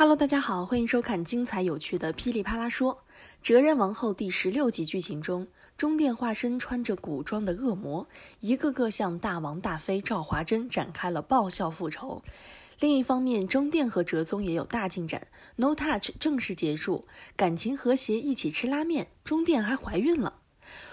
Hello，大家好，欢迎收看精彩有趣的《噼里啪啦说哲人王后》第十六集剧情中，中殿化身穿着古装的恶魔，一个个向大王大妃赵华珍展开了爆笑复仇。另一方面，中殿和哲宗也有大进展，No Touch 正式结束，感情和谐，一起吃拉面。中殿还怀孕了，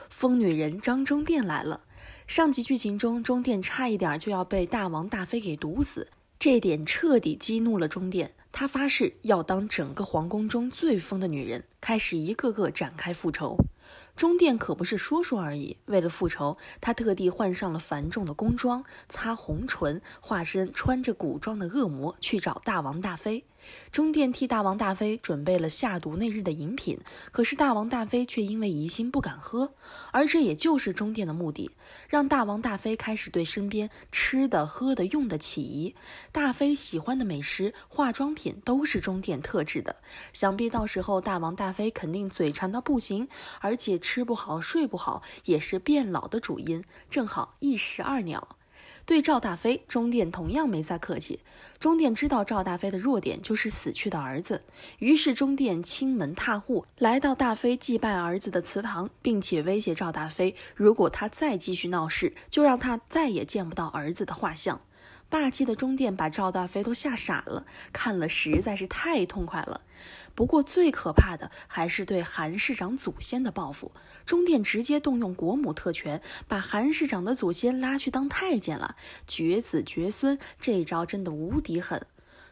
疯女人张中殿来了。上集剧情中，中殿差一点就要被大王大妃给毒死。这点彻底激怒了中殿，他发誓要当整个皇宫中最疯的女人，开始一个个展开复仇。中殿可不是说说而已，为了复仇，他特地换上了繁重的宫装，擦红唇，化身穿着古装的恶魔去找大王大妃。中殿替大王大妃准备了下毒那日的饮品，可是大王大妃却因为疑心不敢喝，而这也就是中殿的目的，让大王大妃开始对身边吃的、喝的、用的起疑。大妃喜欢的美食、化妆品都是中殿特制的，想必到时候大王大妃肯定嘴馋到不行，而且吃不好、睡不好也是变老的主因，正好一石二鸟。对赵大飞，中殿同样没再客气。中殿知道赵大飞的弱点就是死去的儿子，于是中殿亲门踏户，来到大飞祭拜儿子的祠堂，并且威胁赵大飞，如果他再继续闹事，就让他再也见不到儿子的画像。霸气的中殿把赵大飞都吓傻了，看了实在是太痛快了。不过最可怕的还是对韩市长祖先的报复，中殿直接动用国母特权，把韩市长的祖先拉去当太监了，绝子绝孙，这招真的无敌狠。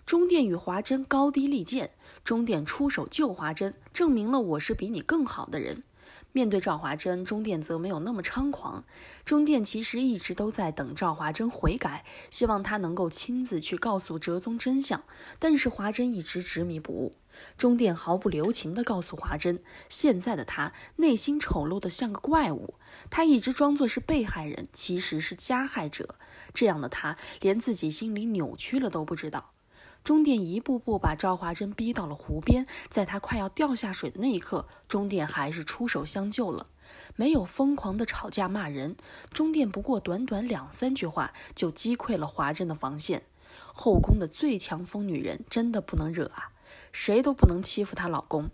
中殿与华珍高低立剑，中殿出手救华珍，证明了我是比你更好的人。面对赵华珍，钟电则没有那么猖狂。钟电其实一直都在等赵华珍悔改，希望他能够亲自去告诉哲宗真相。但是华珍一直执迷不悟。钟电毫不留情地告诉华珍，现在的他内心丑陋的像个怪物。他一直装作是被害人，其实是加害者。这样的他，连自己心里扭曲了都不知道。钟殿一步步把赵华珍逼到了湖边，在她快要掉下水的那一刻，钟殿还是出手相救了。没有疯狂的吵架骂人，钟殿不过短短两三句话就击溃了华珍的防线。后宫的最强疯女人真的不能惹啊，谁都不能欺负她老公。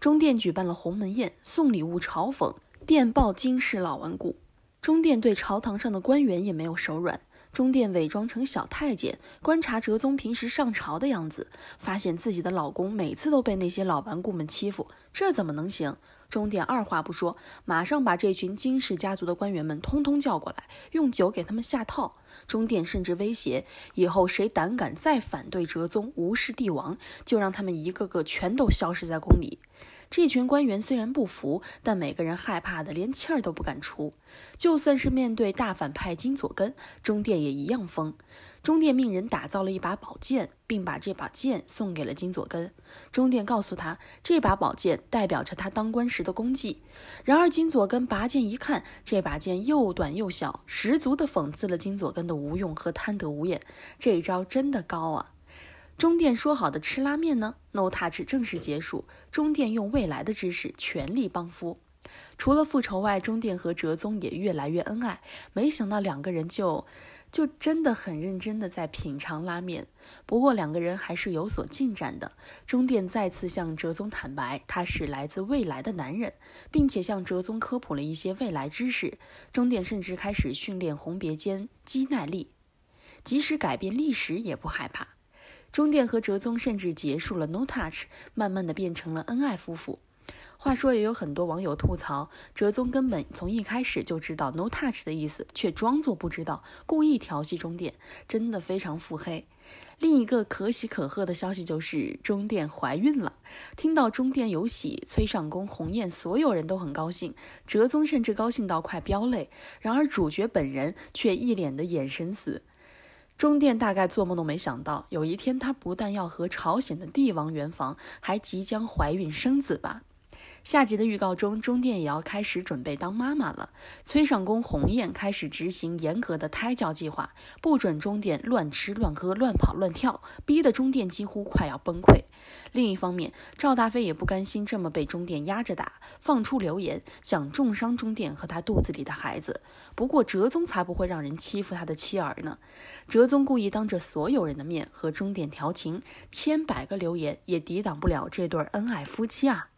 钟殿举办了鸿门宴，送礼物嘲讽，电报惊世老顽固。钟殿对朝堂上的官员也没有手软。中殿伪装成小太监，观察哲宗平时上朝的样子，发现自己的老公每次都被那些老顽固们欺负，这怎么能行？中殿二话不说，马上把这群金氏家族的官员们通通叫过来，用酒给他们下套。中殿甚至威胁，以后谁胆敢再反对哲宗、无视帝王，就让他们一个个全都消失在宫里。这群官员虽然不服，但每个人害怕的连气儿都不敢出。就算是面对大反派金佐根，中殿也一样疯。中殿命人打造了一把宝剑，并把这把剑送给了金佐根。中殿告诉他，这把宝剑代表着他当官时的功绩。然而，金佐根拔剑一看，这把剑又短又小，十足的讽刺了金佐根的无用和贪得无厌。这一招真的高啊！中电说：“好的，吃拉面呢。” No Touch 正式结束。中电用未来的知识全力帮扶。除了复仇外，中电和哲宗也越来越恩爱。没想到两个人就就真的很认真的在品尝拉面。不过两个人还是有所进展的。中电再次向哲宗坦白，他是来自未来的男人，并且向哲宗科普了一些未来知识。中电甚至开始训练红别间肌耐力，即使改变历史也不害怕。中电和哲宗甚至结束了 no touch，慢慢的变成了恩爱夫妇。话说也有很多网友吐槽，哲宗根本从一开始就知道 no touch 的意思，却装作不知道，故意调戏中电，真的非常腹黑。另一个可喜可贺的消息就是中电怀孕了，听到中电有喜，崔尚宫、鸿雁，所有人都很高兴，哲宗甚至高兴到快飙泪。然而主角本人却一脸的眼神死。中殿大概做梦都没想到，有一天他不但要和朝鲜的帝王圆房，还即将怀孕生子吧。下集的预告中，钟殿也要开始准备当妈妈了。崔尚宫红雁开始执行严格的胎教计划，不准钟殿乱吃乱喝乱跑乱跳，逼得钟殿几乎快要崩溃。另一方面，赵大飞也不甘心这么被钟殿压着打，放出流言想重伤钟殿和他肚子里的孩子。不过哲宗才不会让人欺负他的妻儿呢。哲宗故意当着所有人的面和钟殿调情，千百个流言也抵挡不了这对恩爱夫妻啊。